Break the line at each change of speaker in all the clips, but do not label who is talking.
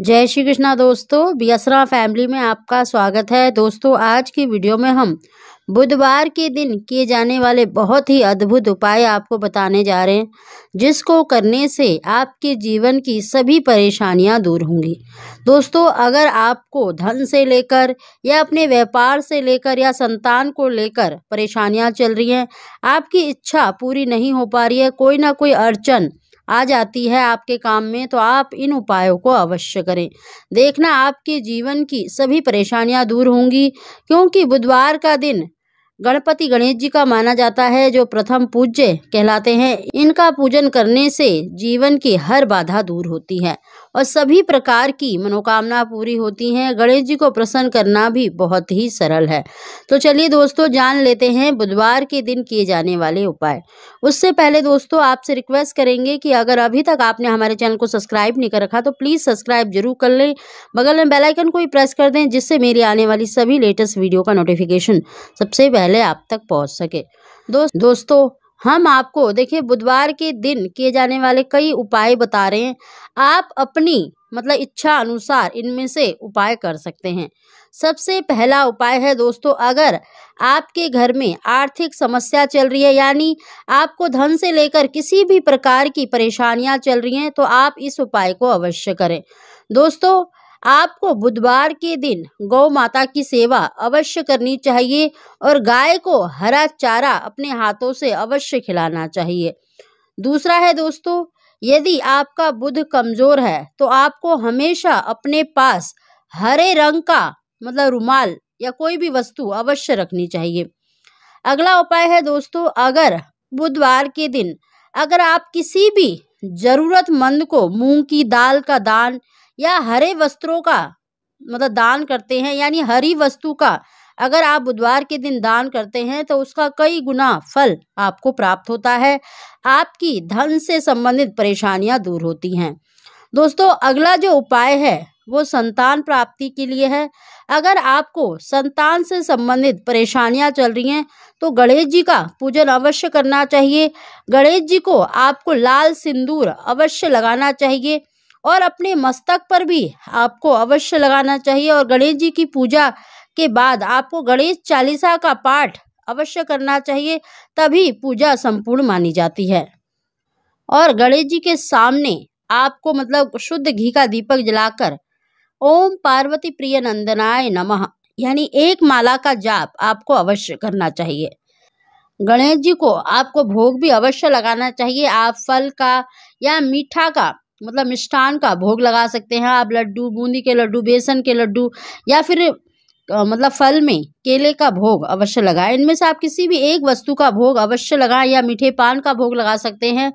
जय श्री कृष्णा दोस्तों बियसरा फैमिली में आपका स्वागत है दोस्तों आज की वीडियो में हम बुधवार के दिन किए जाने वाले बहुत ही अद्भुत उपाय आपको बताने जा रहे हैं जिसको करने से आपके जीवन की सभी परेशानियां दूर होंगी दोस्तों अगर आपको धन से लेकर या अपने व्यापार से लेकर या संतान को लेकर परेशानियां चल रही हैं आपकी इच्छा पूरी नहीं हो पा रही है कोई ना कोई अड़चन आ जाती है आपके काम में तो आप इन उपायों को अवश्य करें देखना आपके जीवन की सभी परेशानियां दूर होंगी क्योंकि बुधवार का दिन गणपति गणेश जी का माना जाता है जो प्रथम पूज्य कहलाते हैं इनका पूजन करने से जीवन की हर बाधा दूर होती है और सभी प्रकार की मनोकामना पूरी होती हैं गणेश जी को प्रसन्न करना भी बहुत ही सरल है तो चलिए दोस्तों जान लेते हैं बुधवार के दिन किए जाने वाले उपाय उससे पहले दोस्तों आपसे रिक्वेस्ट करेंगे कि अगर अभी तक आपने हमारे चैनल को सब्सक्राइब नहीं कर रखा तो प्लीज़ सब्सक्राइब जरूर कर लें बगल में बेलाइकन को ही प्रेस कर दें जिससे मेरी आने वाली सभी लेटेस्ट वीडियो का नोटिफिकेशन सबसे पहले पहले आप तक पहुंच सके दोस्त दोस्तों हम आपको देखिए बुधवार के दिन किए जाने वाले कई उपाय बता रहे हैं आप अपनी मतलब इच्छा अनुसार इनमें से उपाय कर सकते हैं सबसे पहला उपाय है दोस्तों अगर आपके घर में आर्थिक समस्या चल रही है यानी आपको धन से लेकर किसी भी प्रकार की परेशानियां चल रही हैं तो आप इस उपाय को अवश्य करें दोस्तों आपको बुधवार के दिन गौ माता की सेवा अवश्य करनी चाहिए और गाय को हरा चारा अपने हाथों से अवश्य खिलाना चाहिए दूसरा है दोस्तों यदि आपका बुध कमज़ोर है तो आपको हमेशा अपने पास हरे रंग का मतलब रुमाल या कोई भी वस्तु अवश्य रखनी चाहिए अगला उपाय है दोस्तों अगर बुधवार के दिन अगर आप किसी भी ज़रूरतमंद को मूंग की दाल का दान या हरे वस्त्रों का मतलब दान करते हैं यानी हरी वस्तु का अगर आप बुधवार के दिन दान करते हैं तो उसका कई गुना फल आपको प्राप्त होता है आपकी धन से संबंधित परेशानियां दूर होती हैं दोस्तों अगला जो उपाय है वो संतान प्राप्ति के लिए है अगर आपको संतान से संबंधित परेशानियां चल रही हैं तो गणेश जी का पूजन अवश्य करना चाहिए गणेश जी को आपको लाल सिंदूर अवश्य लगाना चाहिए और अपने मस्तक पर भी आपको अवश्य लगाना चाहिए और गणेश जी की पूजा के बाद आपको गणेश चालीसा का पाठ अवश्य करना चाहिए तभी पूजा संपूर्ण मानी जाती है और गणेश जी के सामने आपको मतलब शुद्ध घी का दीपक जलाकर ओम पार्वती प्रिय नंदनाय नमः यानी एक माला का जाप आपको अवश्य करना चाहिए गणेश जी को आपको भोग भी अवश्य लगाना चाहिए आप फल का या मीठा का मतलब मिष्ठान का भोग लगा सकते हैं आप लड्डू बूंदी के लड्डू बेसन के लड्डू या फिर मतलब फल में केले का भोग अवश्य लगाएं इनमें से आप किसी भी एक वस्तु का भोग अवश्य लगाएं या मीठे पान का भोग लगा सकते हैं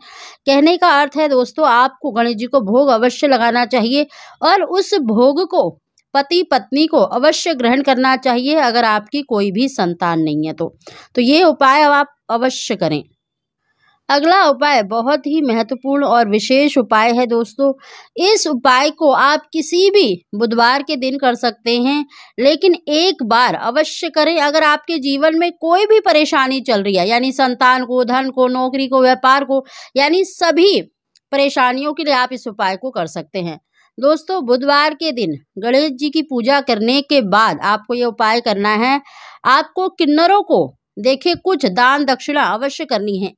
कहने का अर्थ है दोस्तों आपको गणेश जी को भोग अवश्य लगाना चाहिए और उस भोग को पति पत्नी को अवश्य ग्रहण करना चाहिए अगर आपकी कोई भी संतान नहीं है तो तो ये उपाय अब आप अवश्य करें अगला उपाय बहुत ही महत्वपूर्ण और विशेष उपाय है दोस्तों इस उपाय को आप किसी भी बुधवार के दिन कर सकते हैं लेकिन एक बार अवश्य करें अगर आपके जीवन में कोई भी परेशानी चल रही है यानी संतान को धन को नौकरी को व्यापार को यानी सभी परेशानियों के लिए आप इस उपाय को कर सकते हैं दोस्तों बुधवार के दिन गणेश जी की पूजा करने के बाद आपको ये उपाय करना है आपको किन्नरों को देखे कुछ दान दक्षिणा अवश्य करनी है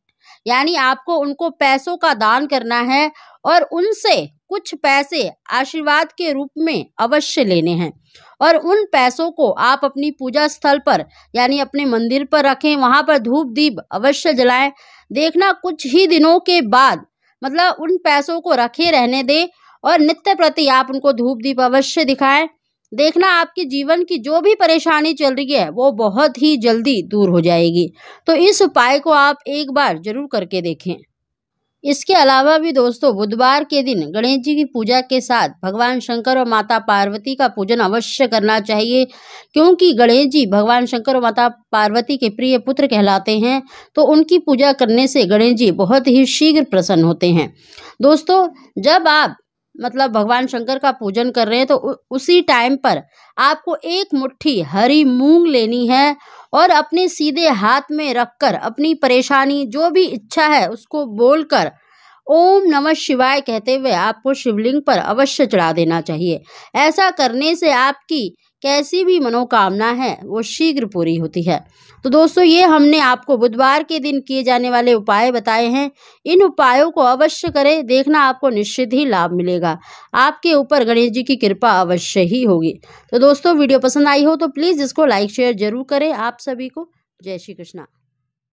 यानी आपको उनको पैसों का दान करना है और उनसे कुछ पैसे आशीर्वाद के रूप में अवश्य लेने हैं और उन पैसों को आप अपनी पूजा स्थल पर यानी अपने मंदिर पर रखें वहाँ पर धूप दीप अवश्य जलाएं देखना कुछ ही दिनों के बाद मतलब उन पैसों को रखे रहने दें और नित्य प्रति आप उनको धूप दीप अवश्य दिखाएं देखना आपके जीवन की जो भी परेशानी चल रही है वो बहुत ही जल्दी दूर हो जाएगी तो इस उपाय को आप एक बार जरूर करके देखें इसके अलावा भी दोस्तों बुधवार के दिन गणेश जी की पूजा के साथ भगवान शंकर और माता पार्वती का पूजन अवश्य करना चाहिए क्योंकि गणेश जी भगवान शंकर और माता पार्वती के प्रिय पुत्र कहलाते हैं तो उनकी पूजा करने से गणेश जी बहुत ही शीघ्र प्रसन्न होते हैं दोस्तों जब आप मतलब भगवान शंकर का पूजन कर रहे हैं तो उसी टाइम पर आपको एक मुट्ठी हरी मूंग लेनी है और अपने सीधे हाथ में रखकर अपनी परेशानी जो भी इच्छा है उसको बोलकर ओम नमः शिवाय कहते हुए आपको शिवलिंग पर अवश्य चढ़ा देना चाहिए ऐसा करने से आपकी कैसी भी मनोकामना है वो शीघ्र पूरी होती है तो दोस्तों ये हमने आपको बुधवार के दिन किए जाने वाले उपाय बताए हैं इन उपायों को अवश्य करें देखना आपको निश्चित ही लाभ मिलेगा आपके ऊपर गणेश जी की कृपा अवश्य ही होगी तो दोस्तों वीडियो पसंद आई हो तो प्लीज़ इसको लाइक शेयर जरूर करें आप सभी को जय श्री कृष्णा